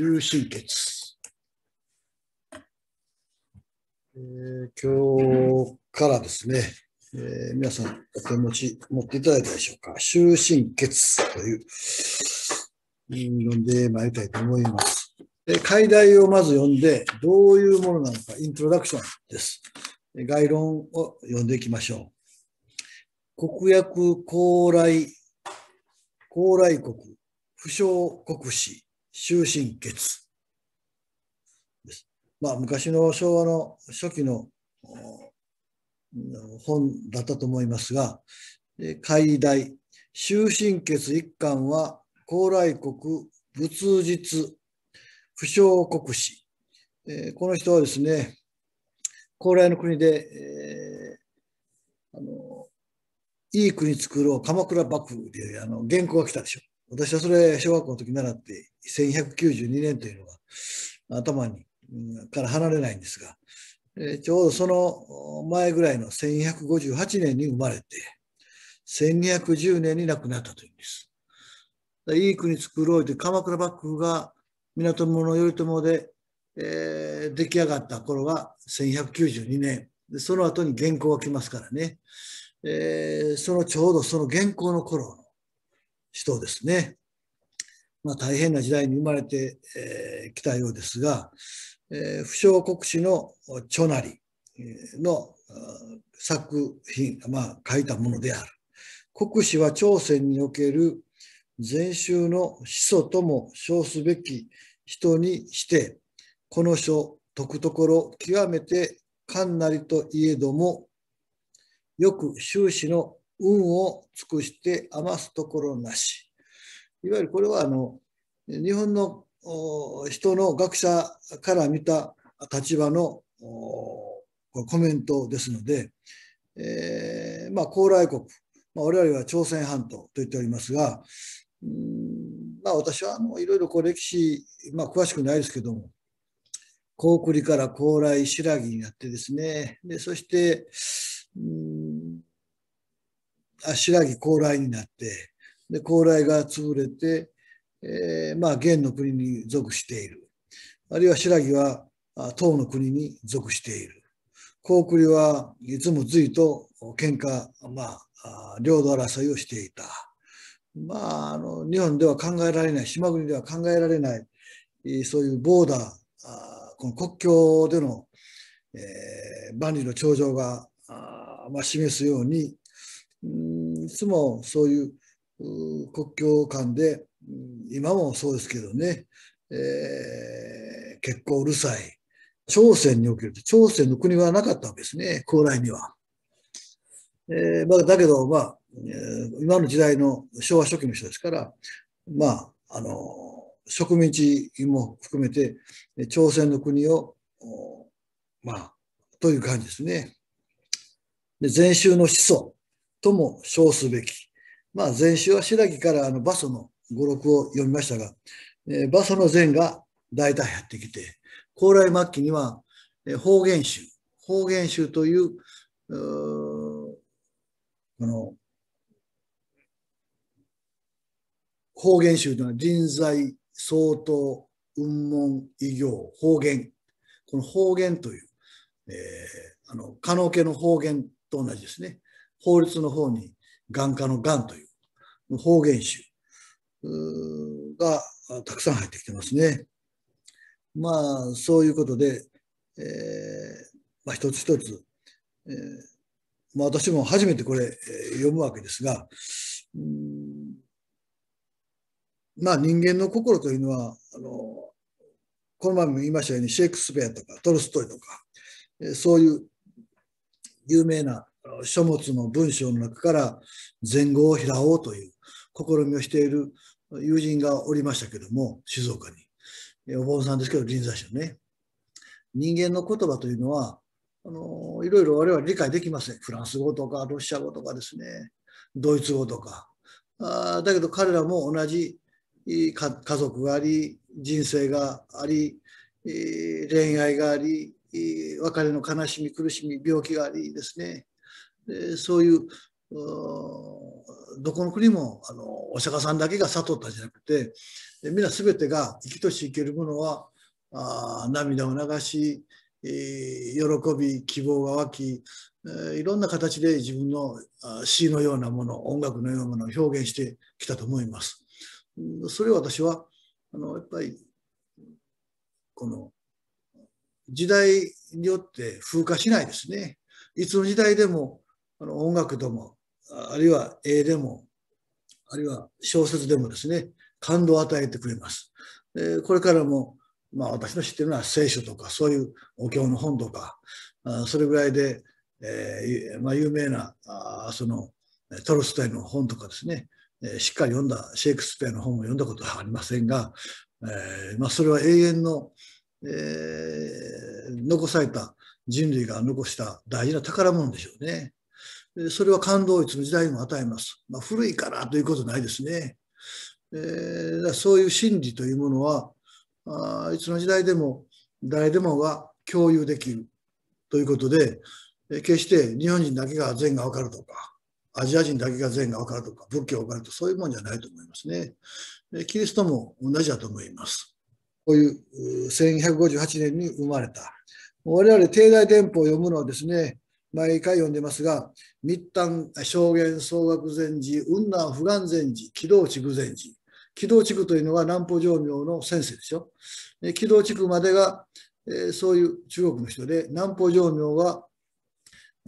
終身血。えー、今日からですね、えー、皆さんお手持ち持っていただいたでしょうか。終身血という読んでまいりたいと思います。で解題をまず読んで、どういうものなのか、イントロダクションです。概論を読んでいきましょう。国約高麗、高麗国、不傷国史、終身決です。まあ、昔の昭和の初期の本だったと思いますが、解題、終身決一巻は、高麗国仏実不祥国史。この人はですね、高麗の国で、えー、あのいい国作ろう鎌倉幕府であの原稿が来たでしょ。私はそれ、小学校の時習って、1192年というのは頭に、から離れないんですが、えちょうどその前ぐらいの1158年に生まれて、1210年に亡くなったというんです。いい国作ろうという鎌倉幕府が源頼朝で、えー、出来上がった頃は1192年でその後に元寇が来ますからね、えー、そのちょうどその元寇の頃人ですね、まあ、大変な時代に生まれてき、えたようですが、え不詳国史の著なりの作品、まあ、書いたものである。国史は朝鮮における禅宗の始祖とも称すべき人にして、この書、解くところ、極めてかなりといえども、よく終始の運を尽くして余すところなし。いわゆるこれはあの日本の人の学者から見た立場のコメントですので、えー、まあ、高麗国、まあ、我々は朝鮮半島と言っておりますが、うんまあ、私はあのいろいろこう歴史、まあ、詳しくないですけども、高句麗から高麗、新羅になってですね、でそして、うん白木高麗になって、で、高麗が潰れて、えー、まあ、元の国に属している。あるいは白木は、唐の国に属している。高句麗はいつも隋と喧嘩、まあ、領土争いをしていた。まあ、あの、日本では考えられない、島国では考えられない、そういうボーダー、この国境での、えー、万里の長城が、あまあ、示すように、いつもそういう国境間で、今もそうですけどね、えー、結構うるさい。朝鮮における、朝鮮の国はなかったわけですね、高麗には。えー、まあ、だけど、まあ、今の時代の昭和初期の人ですから、まあ、あの、植民地も含めて、朝鮮の国を、まあ、という感じですね。で、禅宗の思想。とも称すべき。まあ、前週は白木からあの、馬祖の語録を読みましたが、えー、馬祖の前が大体やってきて、高麗末期には、えー、方言集、方言集という、うこの、方言集というのは人材、相当、雲門、異行、方言。この方言という、えー、あの、可能家の方言と同じですね。法律の方に眼科の癌という方言種がたくさん入ってきてますね。まあそういうことで、えーまあ、一つ一つ、えーまあ、私も初めてこれ、えー、読むわけですが、うんまあ人間の心というのはあのこの前も言いましたようにシェイクスペアとかトルストイとか、えー、そういう有名な書物の文章の中から前後を拾おうという試みをしている友人がおりましたけども、静岡に。お坊さんですけど、臨済宗ね。人間の言葉というのは、あのいろいろ我々理解できません。フランス語とかロシア語とかですね、ドイツ語とか。あだけど彼らも同じ家族があり、人生があり、恋愛があり、別れの悲しみ、苦しみ、病気がありですね、そういうどこの国もあのお釈迦さんだけが悟ったんじゃなくて皆全てが生きとし生けるものはあ涙を流し、えー、喜び希望が湧き、えー、いろんな形で自分の詩のようなもの音楽のようなものを表現してきたと思います。それを私はあのやっぱりこの時代によって風化しないですね。いつの時代でもあの音楽でも、あるいは絵でも、あるいは小説でもですね、感動を与えてくれます。でこれからも、まあ、私の知ってるのは聖書とか、そういうお経の本とか、あそれぐらいで、えー、まあ、有名なあそのトロスタイの本とかですね、えー、しっかり読んだシェイクスピアの本も読んだことはありませんが、えー、まあ、それは永遠の、え残された人類が残した大事な宝物でしょうね。それは感動率の時代にも与えます。まあ、古いからということないですね。えー、そういう真理というものはあいつの時代でも誰でもが共有できるということで、え決して日本人だけが善が分かるとかアジア人だけが善が分かるとか仏教が分かるとそういうもんじゃないと思いますね。えキリストも同じだと思います。こういう1158年に生まれた我々帝大伝法を読むのはですね毎回読んでますが、密端、証言、総額禅寺、雲南、不願禅寺、軌道地区禅寺。軌道地区というのは南方上明の先生でしょ。で軌道地区までが、えー、そういう中国の人で、南方上明は、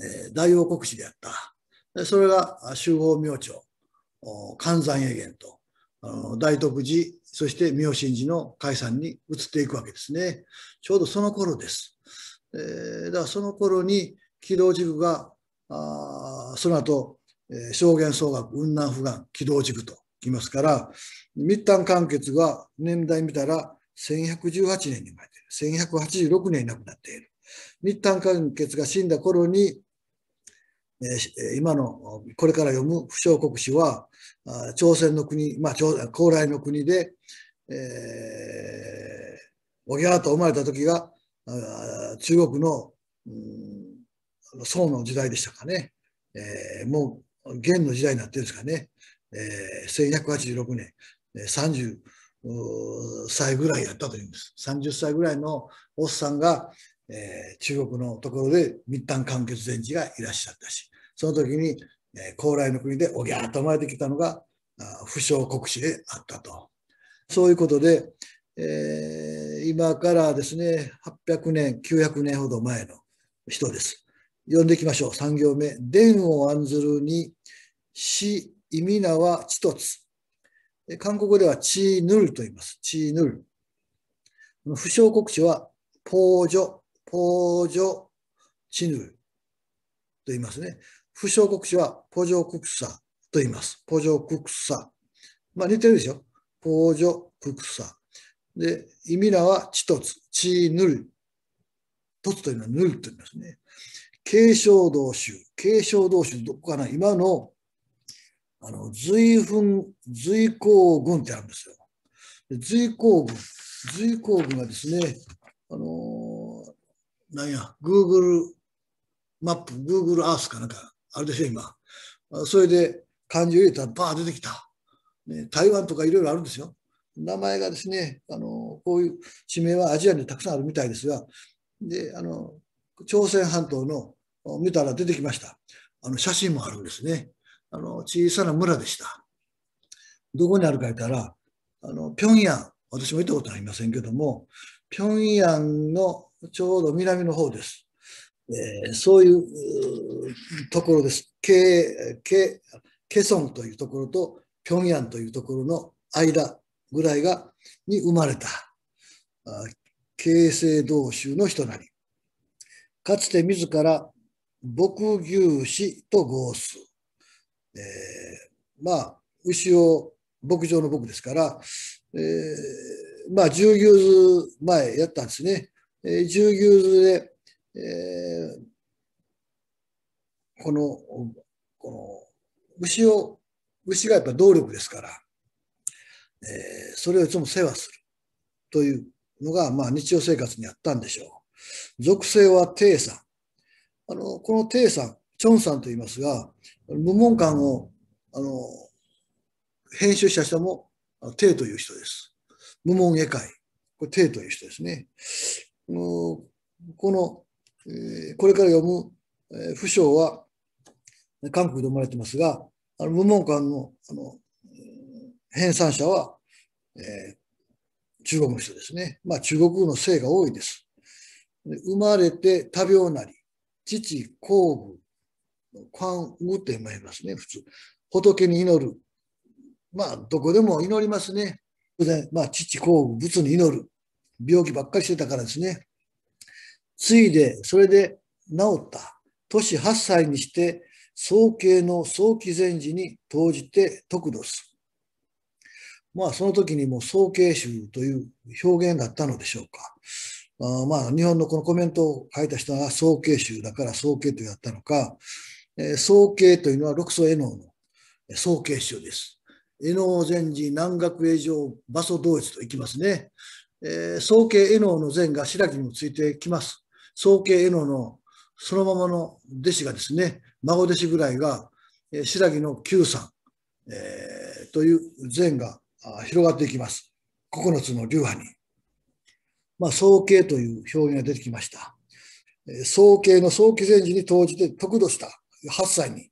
えー、大王国史であった。それが周法明朝、寛山永元と、あ大徳寺、そして明神寺の解散に移っていくわけですね。ちょうどその頃です。えー、だからその頃に、軌道軸があその後、えー、証言総額雲南不眼軌道軸ときますから密探完結が年代見たら1118年に生まれている1186年に亡くなっている密探完結が死んだ頃に、えー、今のこれから読む不祥国史は朝鮮の国、まあ、高麗の国で、えー、おぎゃーと生まれた時が中国の、宋の時代でしたかね、えー、もう元の時代になってるんですかね、えー、1186年、えー、30歳ぐらいやったというんです。30歳ぐらいのおっさんが、えー、中国のところで日韓完結前池がいらっしゃったし、その時に、えー、高麗の国でおぎゃーと生まれてきたのが、不祥国史であったと。そういうことで、えー、今からですね、800年、900年ほど前の人です。読んでいきましょう。3行目。伝を案ずるに、し、意味名は一つ。韓国ではチーヌルと言います。チーヌル。不祥国知は、ポージョ、ポージョ、チヌルと言いますね。不祥国知は、ポジョククサと言います。ポジョククサ。まあ似てるでしょ。ポージョククサ。で、意味名は一つ。チーヌル。トツというのはヌルと言いますね。継承同宗。継承同宗、どこかな今の、あの、随分、随行軍ってあるんですよ。随行軍。随行軍がですね、あのー、なんや、Google マップ、Google Earth かなんか、あれでしょ、今。それで漢字を入れたらバー出てきた。ね、台湾とかいろいろあるんですよ。名前がですね、あのこういう地名はアジアにたくさんあるみたいですが、であの朝鮮半島の見たら出てきました。あの写真もあるんですね。あの小さな村でした。どこにあるか言ったら、あの平壌、私も行ったことありませんけども、平壌のちょうど南の方です。えー、そういうところです。ケケケソンというところと平壌というところの間ぐらいがに生まれた京成同州の人なり。かつて自ら牧牛士と合数。えー、まあ、牛を牧場の牧ですから、えー、まあ、十牛図前やったんですね。えー、十牛図で、えー、この、この、牛を、牛がやっぱ動力ですから、えー、それをいつも世話するというのが、まあ、日常生活にあったんでしょう。属性は低さ。あの、このテイさん、チョンさんと言いますが、無門館を、あの、編集した人も、テイという人です。無門絵会。これ、テイという人ですね。この、えー、これから読む、えー、不詳は、韓国で生まれてますが、あの、無門館の、あの、編纂者は、えー、中国の人ですね。まあ、中国語の性が多いです。生まれて多病なり、父、公具、官具ってまいますね、普通。仏に祈る。まあ、どこでも祈りますね。当然、まあ、父、公具、仏に祈る。病気ばっかりしてたからですね。ついで、それで治った。年8歳にして、早慶の早期禅師に投じて得度す。まあ、その時にも早慶宗という表現だったのでしょうか。あまあ、日本のこのコメントを書いた人は総慶集だから総慶とやったのか、えー、総慶というのは六祖絵能の総慶集です。絵能禅寺南学営上馬祖同一といきますね。えー、総慶絵能の禅が白木にもついてきます。総慶絵能のそのままの弟子がですね、孫弟子ぐらいが、えー、白木の九さん、えー、という禅が広がっていきます。9つの流派に。まあ、総計という表現が出てきました。総計の早期前時に投じて得度した8歳に、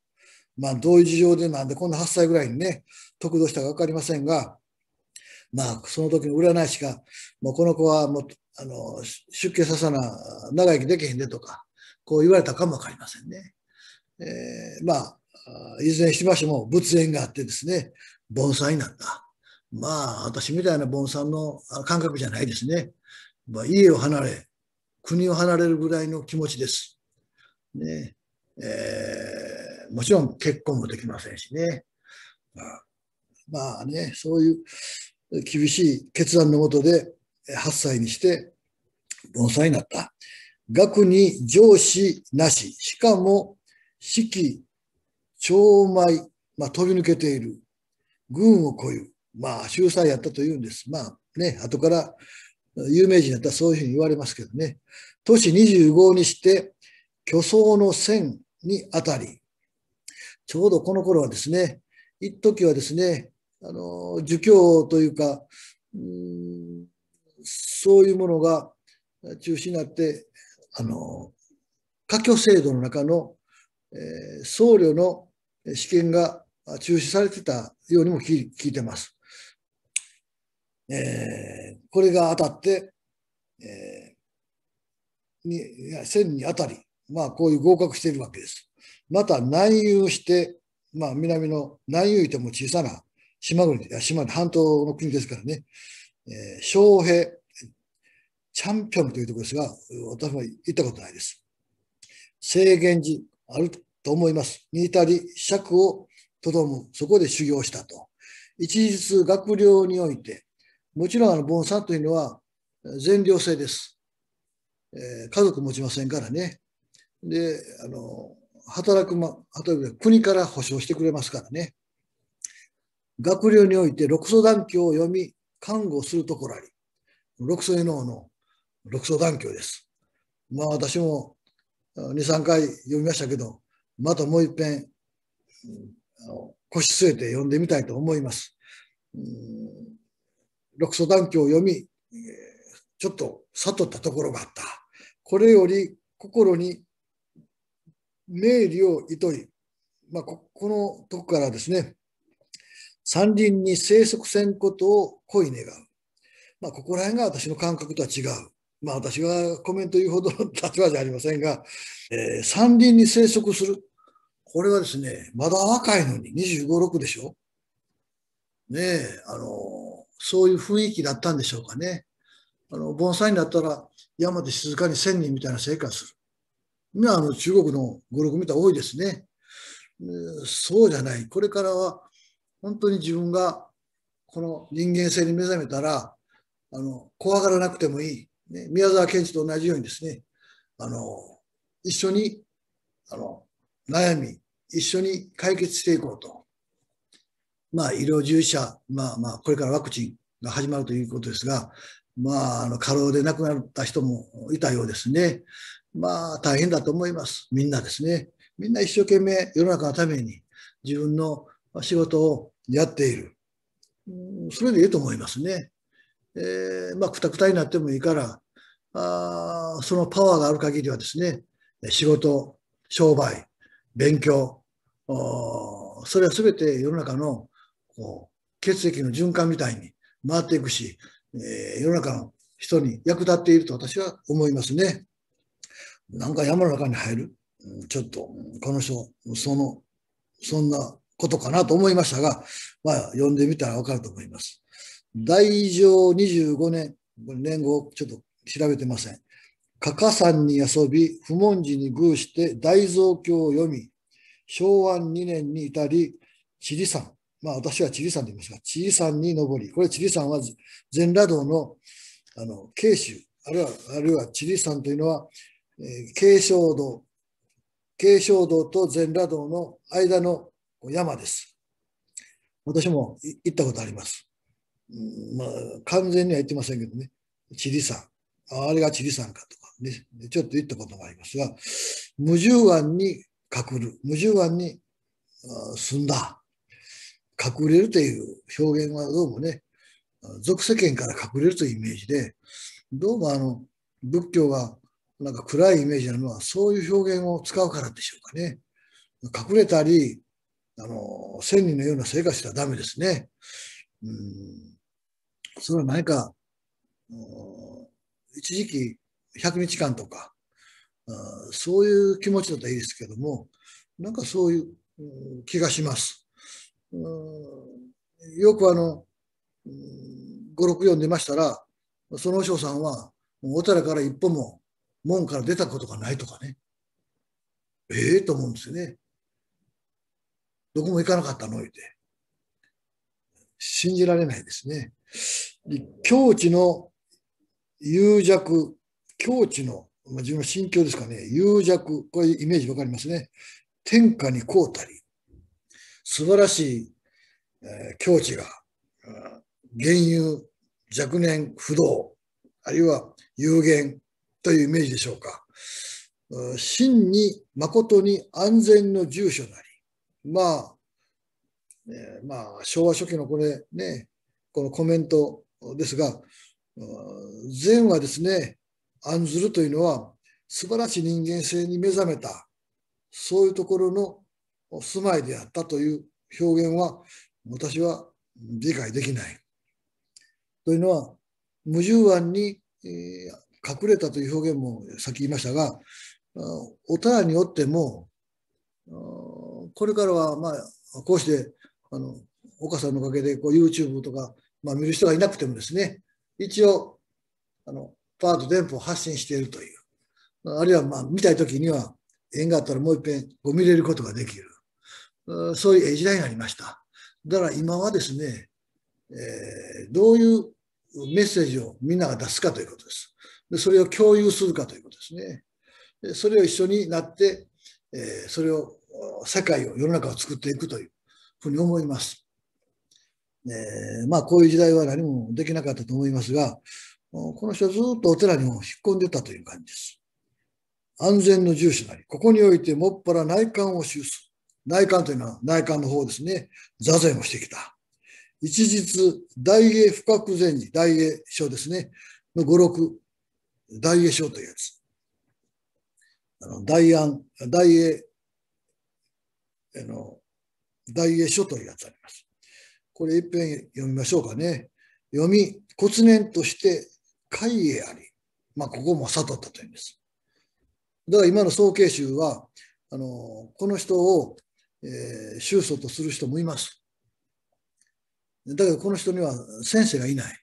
まあ、どういう事情でなんでこんな8歳ぐらいにね、得度したか分かりませんが、まあ、その時の占い師が、もうこの子はもうあの出家ささな長生きできへんでとか、こう言われたかも分かりませんね。えー、まあ、いずれにしましても仏縁があってですね、盆栽になった。まあ、私みたいな盆栽の感覚じゃないですね。まあ、家を離れ、国を離れるぐらいの気持ちです。ねえー、もちろん結婚もできませんしね。まあ、まあ、ね、そういう厳しい決断のもとで、8歳にして盆栽になった。学に上司なし、しかも四季、長米、まあ、飛び抜けている、軍を超える、まあ、秀才やったというんです。まあね、後から有名人だったらそういうふうに言われますけどね。都市25にして、巨層の線にあたり、ちょうどこの頃はですね、一時はですね、あの、儒教というか、うそういうものが中止になって、あの、科挙制度の中の、えー、僧侶の試験が中止されてたようにも聞いてます。えー、これが当たって、えー、に線に当たり、まあ、こういう合格しているわけです。また南遊して、まあ、南の南遊いても小さな島国、島半島の国ですからね、えー、昌チャンピオンというところですが、私も行ったことないです。制限時あると思います。に至り、尺をとどむ、そこで修行したと。一日学寮において、もちろんあの分散というのは全寮制です。えー、家族持ちませんからね。で、あの、働く、ま、えば国から保障してくれますからね。学寮において六祖断教を読み、看護するところあり。六祖へ能の六祖断教です。まあ私も2、3回読みましたけど、またもう一遍、ん、腰据えて読んでみたいと思います。うん六祖壇教を読み、ちょっと悟ったところがあった。これより心に名理をいとい、まあ、ここのとこからですね、山林に生息せんことを恋願う。まあ、ここら辺が私の感覚とは違う。まあ、私がコメント言うほどの 立場じゃありませんが、えー、山林に生息する。これはですね、まだ若いのに25、6でしょねえ、あのーそういう雰囲気だったんでしょうかね。あの盆栽になったら山で静かに千人みたいな生活する。今あの中国の語録見たら多いですね。そうじゃない。これからは本当に自分がこの人間性に目覚めたら、あの怖がらなくてもいい、ね、宮沢賢治と同じようにですね、あの一緒にあの悩み、一緒に解決していこうと。まあ、医療従事者、まあまあ、これからワクチンが始まるということですが、まあ、あの過労で亡くなった人もいたようですね。まあ、大変だと思います。みんなですね。みんな一生懸命世の中のために自分の仕事をやっている。それでいいと思いますね。えー、まあ、くたくたになってもいいから、あそのパワーがある限りはですね、仕事、商売、勉強、それは全て世の中のこう血液の循環みたいに回っていくし、えー、世の中の人に役立っていると私は思いますね。なんか山の中に入る、うん、ちょっとこの人そのそんなことかなと思いましたが、まあ、読んでみたらわかると思います。大乗25年、年号ちょっと調べてません。加賀山に遊び、不問寺に偶して大蔵経を読み、昭和2年に至り、地理山、まあ私は地理山と言いますが、地理山に登り、これ地理山は全羅道のあの慶州、あるいは、あるいは地理山というのは、えー、慶道、慶祥道と全羅道の間の山です。私も行ったことあります。うん、まあ、完全には行ってませんけどね、地理山、あれが地理山かとか、ね、ちょっと行ったことがありますが、無重湾に隠る、無重湾に住んだ。隠れるという表現はどうもね、俗世間から隠れるというイメージで、どうもあの仏教がなんか暗いイメージなのは、そういう表現を使うからでしょうかね。隠れたり、あの、千人のような生活したはダメですね。うん。それは何か、一時期100日間とか、そういう気持ちだったらいいですけども、なんかそういう気がします。よくあの、5、6読んでましたら、その和尚さんは、お寺から一歩も門から出たことがないとかね。ええー、と思うんですよね。どこも行かなかったの言うて。信じられないですね。境地の有弱、境地の、まあ、自分の心境ですかね、有弱、これイメージわかりますね。天下にこうたり、素晴らしい、えー、境地が、原油、若年、不動、あるいは有限というイメージでしょうか。真に誠に安全の住所なり、まあ、えー、まあ、昭和初期のこれね、このコメントですが、善はですね、案ずるというのは素晴らしい人間性に目覚めた、そういうところの住まいであったという表現は私は理解できない。というのは無重案に、え隠れたという表現もさっき言いましたがお寺によってもこれからはまあこうしてあの母さんのおかげでこう YouTube とか、まあ、見る人がいなくてもですね一応あのパート電波を発信しているというあるいはまあ見たい時には縁があったらもう一遍こう見れることができるそういう時代がありました。だから今はですね、えー、どういうメッセージをみんなが出すかということです。でそれを共有するかということですね。でそれを一緒になって、えー、それを世界を世の中を作っていくというふうに思います。えー、まあこういう時代は何もできなかったと思いますが、この人ずっとお寺にも引っ込んでたという感じです。安全の住所なり、ここにおいてもっぱら内観を修す。内観というのは内観の方ですね、座禅をしてきた。一日、大英不覚禅に、大英書ですね、の五六、大英書というやつ。あの大安、大英、あの、大英書というやつあります。これ一遍読みましょうかね。読み、骨年として海へあり。まあ、ここも悟ったというんです。だから今の総慶集は、あの、この人をえー、とする人もいます。だけどこの人には先生がいない。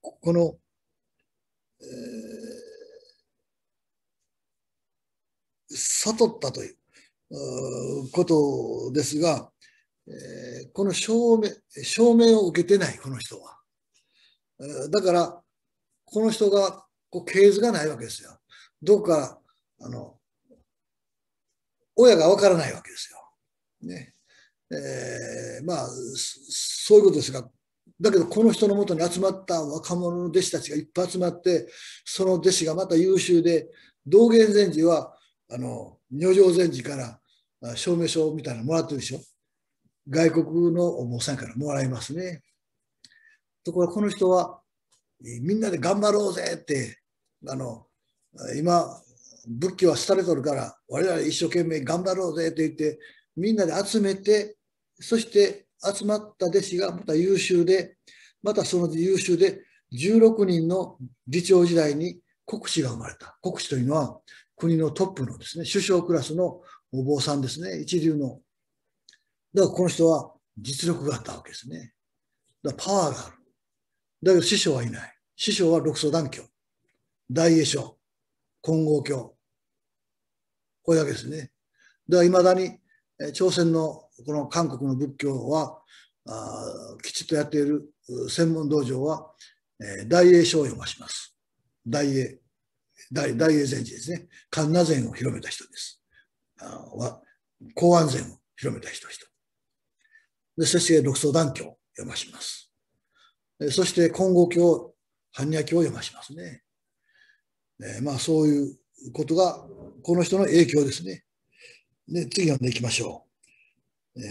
この、えー、悟ったということですが、えー、この証明証明を受けてない、この人は。だから、この人がこう系図がないわけですよ。どうかあの親がわからないわけですよ。ねえー、まあそういうことですがだけどこの人のもとに集まった若者の弟子たちがいっぱい集まってその弟子がまた優秀で道元禅師はあの女上禅師から証明書みたいなのもらってるでしょ外国のお坊さんからもらいますね。ところがこの人はみんなで頑張ろうぜってあの今仏教は廃れとるから我々一生懸命頑張ろうぜと言ってみんなで集めてそして集まった弟子がまた優秀でまたその優秀で16人の議長時代に国士が生まれた国士というのは国のトップのですね首相クラスのお坊さんですね一流のだからこの人は実力があったわけですねだからパワーがあるだけど師匠はいない師匠は六祖団教大栄翔金剛教こういうわけですね。では、いまだに朝鮮のこの韓国の仏教はあきちっとやっている専門道場は、えー、大英書を読まします。大英、大大英禅師ですね。神奈禅を広めた人です。あは公安禅を広めた人人。で、そし独六祖断教を読まします。そして、金剛教、般若経を読ましますね。えー、まあ、そういうことが、この人の影響ですね。で、次読んでいきましょう。えー、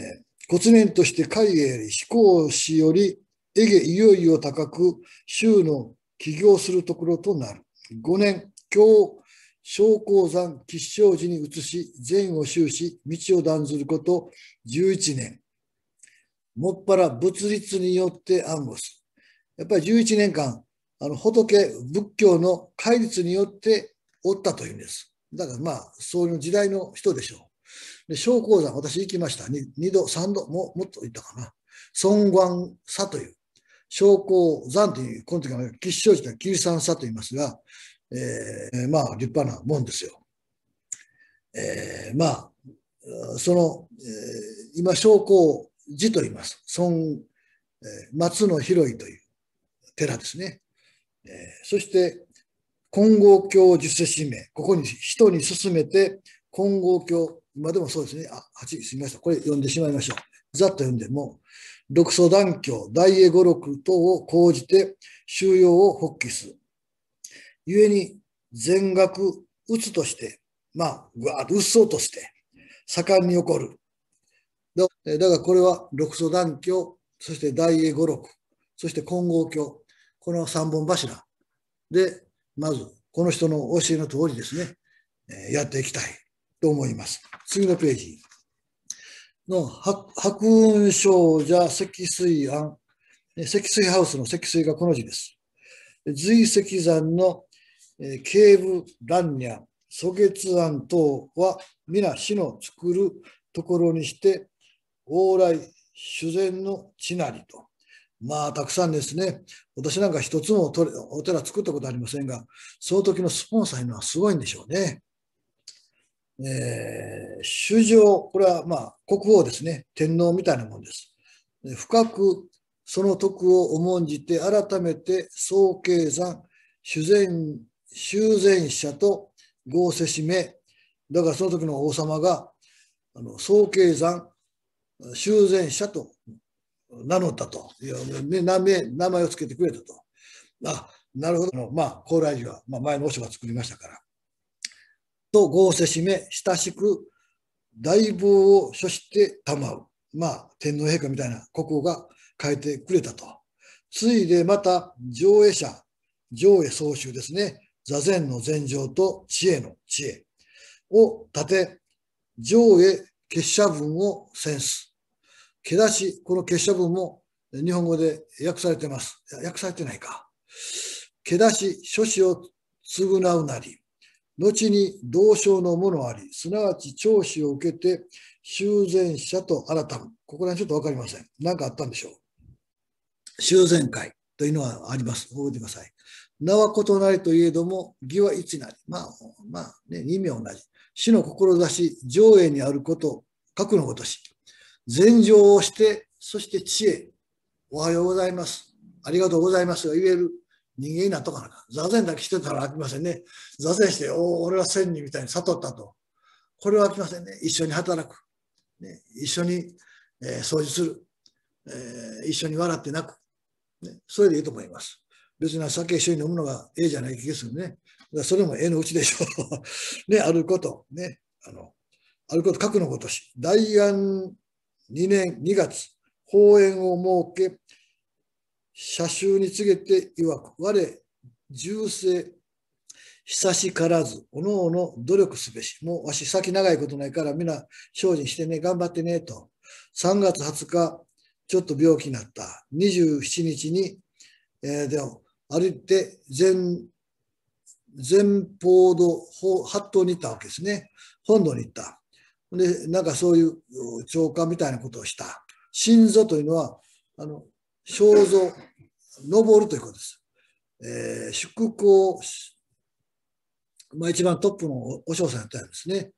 骨年として海外より思考士より、えげいよいよ高く、州の起業するところとなる。5年、今日、昇降山吉祥寺に移し、善を修し、道を断ずること11年。もっぱら仏律によって暗号す。やっぱり11年間、あの仏、仏教の戒律によっておったというんです。だからまあ、そういう時代の人でしょう。で、昇降山、私行きました。2, 度、3度、ももっと行ったかな。孫元佐という、小降山という、この時は吉祥寺の吉山佐と言いますが、えー、まあ、立派なもんですよ。えー、まあ、その、えー、今、昇降寺と言います。孫、松の広いという寺ですね。えー、そして、金剛教十世神明、ここに人に進めて、金剛教、今でもそうですね、あ、8、すみません、これ読んでしまいましょう。ざっと読んでも、六祖断教、大英五六等を講じて収容を発揮する。故に、全額打つとして、まあ、ぐわっとそうとして、盛んに起こる。だだからこれは六祖断教、そして大英五六、そして金剛教、この三本柱でまずこの人の教えの通りですね、えやっていきたいと思います。次のページの白雲症者積水庵、積水ハウスの積水がこの字です。随石山の警部乱若、蘇月庵等は皆死の作るところにして往来修繕の地なりと。まあ、たくさんですね、私なんか一つもお寺作ったことありませんが、その時のスポンサーいうのはすごいんでしょうね。えー、衆生、これはまあ国王ですね、天皇みたいなもんです。深くその徳を重んじて、改めて総計算、修繕、修繕者と合せしめ、だからその時の王様が、あの総計算、修繕者と名乗ったと。ね、名前名前を付けてくれたと。あ、なるほど。まあ、高麗寺は、まあ、前の和尚が作りましたから。と合せしめ、親しく、大坊を処して賜う。まあ、天皇陛下みたいな国王が変えてくれたと。ついでまた、上映者、上映総集ですね。座禅の禅情と知恵の知恵を立て、上映結社文をセす。けだし、この結社文も日本語で訳されてます。訳されてないか。けだし、諸子を償うなり、後に同性のものあり、すなわち聴取を受けて修繕者と改む。ここら辺ちょっとわかりません。何かあったんでしょう。修繕会というのはあります。覚えてください。名は異なりといえども、義は一なり。まあ、まあ、ね、意味は同じ。死の志、上映にあること、核のごとし。禅情をして、そして知恵、おはようございます、ありがとうございますが言える人間になっとかなか。座禅だけしてたら飽きませんね。座禅して、おお、俺は千人みたいに悟ったと。これは飽きませんね。一緒に働く。ね、一緒に、えー、掃除する、えー、一緒に笑って泣く、ね。それでいいと思います。別に酒一緒に飲むのがええじゃない気がするね。それもええのうちでしょう。ね、あること、ね、あの、あること、書くのことし、大安2年2月、法演を設け、社集に告げて曰く、我、重生、久しからず、おのおの努力すべし。もうわし先長いことないからみんな精進してね、頑張ってね、と。3月20日、ちょっと病気になった。27日に、えー、でも歩いて前、前方道、八頭に行ったわけですね。本土に行った。で、なんかそういう浄化みたいなことをした。心臓というのは、あの、肖像、登るということです。えー、祝行、まあ一番トップのお嬢さんやったんですね。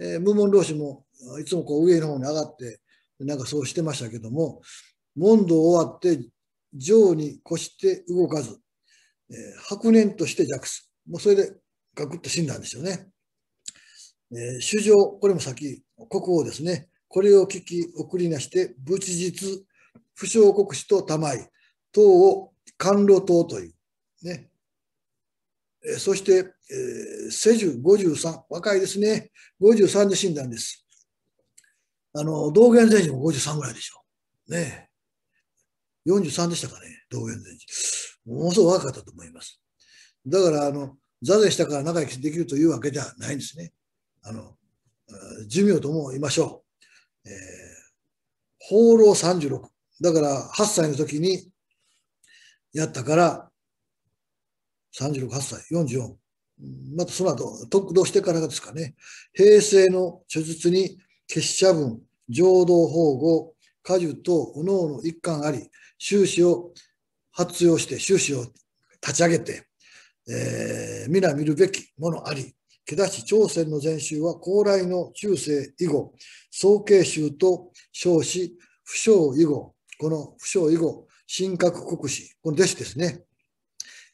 えー、無門老師もいつもこう上の方に上がって、なんかそうしてましたけども、問答終わって、上に越して動かず、えー、白年として弱す。もうそれでガクッと死んだんですよね。えー、首相、これも先、国王ですね。これを聞き、送りなして、無実、不祥国士と玉井、党を甘露党という、ね。えー、そして、えー、世樹53、若いですね。53で死んだんです。あの、道元禅師も53ぐらいでしょう。ね43でしたかね、道元禅師。ものすごく若かったと思います。だから、あの、座禅したから仲良くできるというわけじゃないんですね。あの、寿命とも言いましょう。えー、放浪36。だから8歳の時にやったから、36、8歳、44。またその後、特度してからですかね。平成の著述に結社文、浄土法語、果樹との脳の一貫あり、収支を発用して、収支を立ち上げて、えー、皆見るべきものあり、けだし朝鮮の禅宗は高麗の中世以後、宗慶宗と称し、不祥以後、この不祥以後、神格国史、この弟子ですね。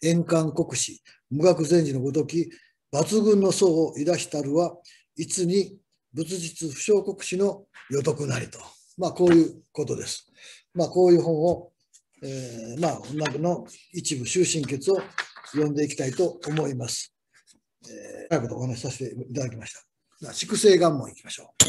円環国史、無学禅師のごとき、抜群の層をいだしたるは、いつに仏実不祥国史の予徳なりと。まあ、こういうことです。まあ、こういう本を、えー、まあ、女の一部終身決を読んでいきたいと思います。えー、早くこお話しさせていただきました。では、粛清願望いきましょう。